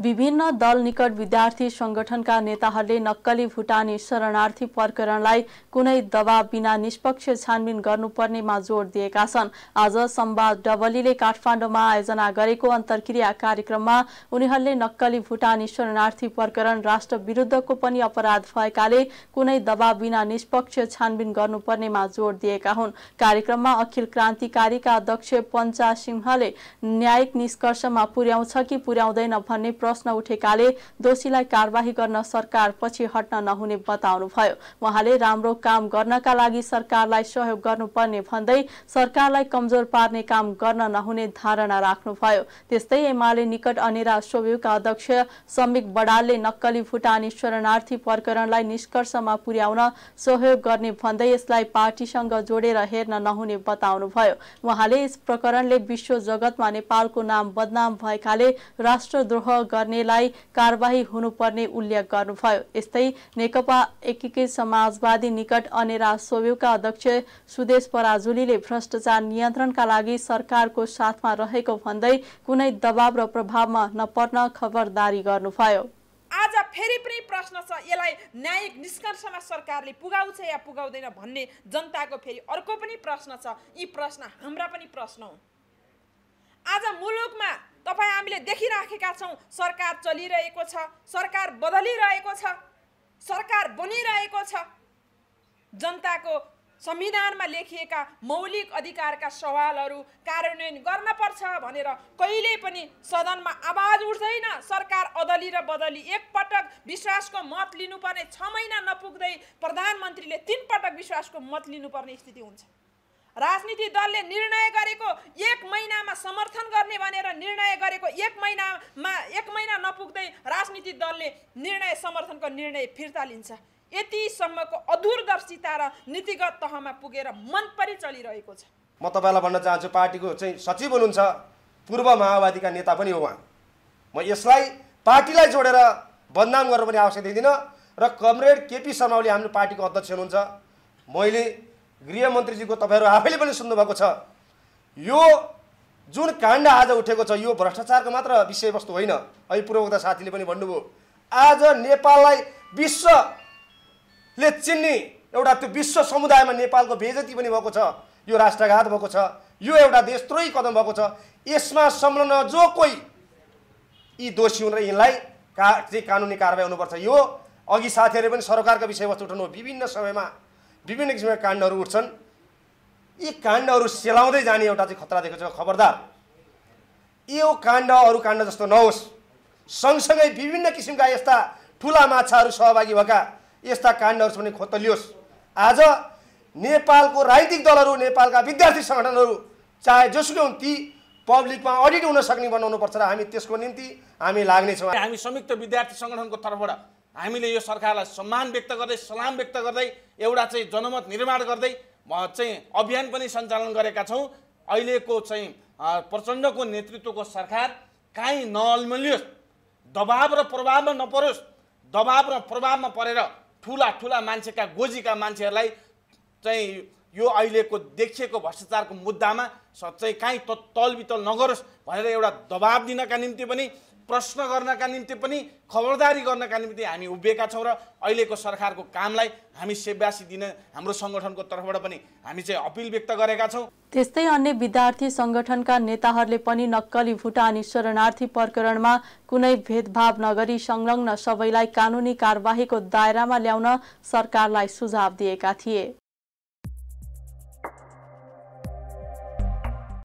विभिन्न दल निकट विद्यार्थी संगठनका नेताहरूले नक्कली भुटानी शरणार्थी प्रकरणलाई कुनै दबाव बिना निष्पक्ष छानबिन गर्नुपर्नेमा जोड़ दिएका छन् आज सम्वाद डबलीले काठमाडौँमा आयोजना गरेको अन्तर्क्रिया कार्यक्रममा उनीहरूले नक्कली भुटानी शरणार्थी प्रकरण राष्ट्र विरुद्धको पनि अपराध भएकाले कुनै दबाव बिना निष्पक्ष छानबिन गर्नुपर्नेमा जोड़ दिएका हुन् कार्यक्रममा अखिल क्रान्तिकारीका अध्यक्ष पञ्चा सिंहले न्यायिक निष्कर्षमा पुर्याउँछ कि पुर्याउँदैन भन्ने प्रश्न उठेकाले दोषीलाई कारवाही गर्न सरकार पछि हट्न नहुने बताउनुभयो उहाँले राम्रो काम गर्नका लागि सरकारलाई सहयोग गर्नुपर्ने भन्दै सरकारलाई कमजोर पार्ने काम गर्न नहुने धारणा राख्नुभयो त्यस्तै एमाले निकट अनेरा सोभिका अध्यक्ष समिक बडालले नक्कली भुटानी शरणार्थी प्रकरणलाई निष्कर्षमा पुर्याउन सहयोग गर्ने भन्दै यसलाई पार्टीसँग जोडेर हेर्न नहुने बताउनुभयो उहाँले यस प्रकरणले विश्व जगतमा नेपालको नाम बदनाम भएकाले राष्ट्रद्रोह गर्नेलाई कारवाही हुनुपर्ने उल्लेख गर्नुभयो यस्तै नेकपा एकीकृत समाजवादी निकट अनेरा सोभ्यूका अध्यक्ष सुदेश पराजुलीले भ्रष्टाचार नियन्त्रणका लागि सरकारको साथमा रहेको भन्दै कुनै दबाव र प्रभावमा नपर्न खबरदारी गर्नुभयो आज फेरि पनि प्रश्न छ यसलाई न्यायिक निष्कर्षमा सरकारले पुगाउँछ या पुगाउँदैन भन्ने जनताको फेरि अर्को पनि प्रश्न छ यी प्रश्न हाम्रा पनि प्रश्न हुन् आज मुलुकमा तपाईँ हामीले देखिराखेका छौँ सरकार चलिरहेको छ सरकार बदलिरहेको छ सरकार बनिरहेको छ जनताको संविधानमा लेखिएका मौलिक अधिकारका सवालहरू कार्यान्वयन गर्नपर्छ भनेर कहिले पनि सदनमा आवाज उठ्दैन सरकार अदली र बदली एकपटक विश्वासको मत लिनुपर्ने छ महिना नपुग्दै प्रधानमन्त्रीले तिनपटक विश्वासको मत लिनुपर्ने स्थिति हुन्छ राजनीति दलले निर्णय गरेको एक महिनामा समर्थन गरेको एक महिनामा एक महिना नपुग्दै राजनीतिक दलले निर्णय समर्थनको निर्णय फिर्ता लिन्छ यतिसम्मको अधुरदर्शिता र नीतिगत तहमा पुगेर मनपरी चलिरहेको छ म तपाईँलाई भन्न चाहन्छु पार्टीको चाहिँ सचिव हुनुहुन्छ पूर्व माओवादीका नेता पनि हो उहाँ म यसलाई पार्टीलाई जोडेर बदनाम गर्नु पनि आवश्यक दिँदिनँ र कमरेड केपी शर्मा ओली हाम्रो पार्टीको अध्यक्ष हुनुहुन्छ मैले गृहमन्त्रीजीको तपाईँहरू आफैले पनि सुन्नुभएको छ यो जुन काण्ड आज उठेको छ यो भ्रष्टाचारको मात्र विषयवस्तु होइन है पूर्ववक्ता साथीले पनि भन्नुभयो आज नेपाललाई विश्वले चिन्ने एउटा त्यो विश्व समुदायमा नेपालको बेजती पनि भएको छ यो राष्ट्रघात भएको छ यो एउटा देशद्रोही कदम भएको छ यसमा संलग्न जो कोही यी दोषी हुन् र यिनलाई का चाहिँ कानुनी कारवाही हुनुपर्छ यो अघि साथीहरूले पनि सरकारको विषयवस्तु उठाउनु विभिन्न समयमा विभिन्न किसिमका काण्डहरू उठ्छन् यी काण्डहरू सेलाउँदै जाने एउटा चाहिँ खतरा दिएको छ खबरदार यो काण्ड अरू काण्ड जस्तो नहोस् सँगसँगै विभिन्न किसिमका यस्ता ठुला माछाहरू सहभागी भएका यस्ता काण्डहरू पनि खोतलियोस् आज नेपालको राजनीतिक दलहरू नेपालका विद्यार्थी सङ्गठनहरू चाहे जोसुकै हुन् ती पब्लिकमा अडिट हुन सक्ने बनाउनुपर्छ र हामी त्यसको निम्ति हामी लाग्नेछौँ हामी संयुक्त विद्यार्थी सङ्गठनको तर्फबाट हामीले यो सरकारलाई सम्मान व्यक्त गर्दै सलाम व्यक्त गर्दै एउटा चाहिँ जनमत निर्माण गर्दै चाहिँ अभियान पनि सञ्चालन गरेका छौँ अहिलेको चाहिँ प्रचण्डको नेतृत्वको सरकार काहीँ नअल्मलियोस् दबाब र प्रभावमा नपरोस् दबाब र प्रभावमा परेर ठुला ठुला मान्छेका गोजीका मान्छेहरूलाई चाहिँ यो अहिलेको देखिएको भ्रष्टाचारको मुद्दामा चाहिँ काहीँ त तलबितल नगरोस् भनेर एउटा दबाब दिनका निम्ति पनि प्रश्न गर्नका निम्ति पनि खबरदारी गर्नका निम्ति हामी उभिएका छौँ र अहिलेको सरकारको कामलाई हामी सेवासी दिन हाम्रो सङ्गठनको तर्फबाट पनि हामी चाहिँ अपिल व्यक्त गरेका छौँ त्यस्तै अन्य विद्यार्थी सङ्गठनका नेताहरूले पनि नक्कली भुटानी शरणार्थी प्रकरणमा कुनै भेदभाव नगरी संलग्न सबैलाई कानुनी कार्यवाहीको दायरामा ल्याउन सरकारलाई सुझाव दिएका थिए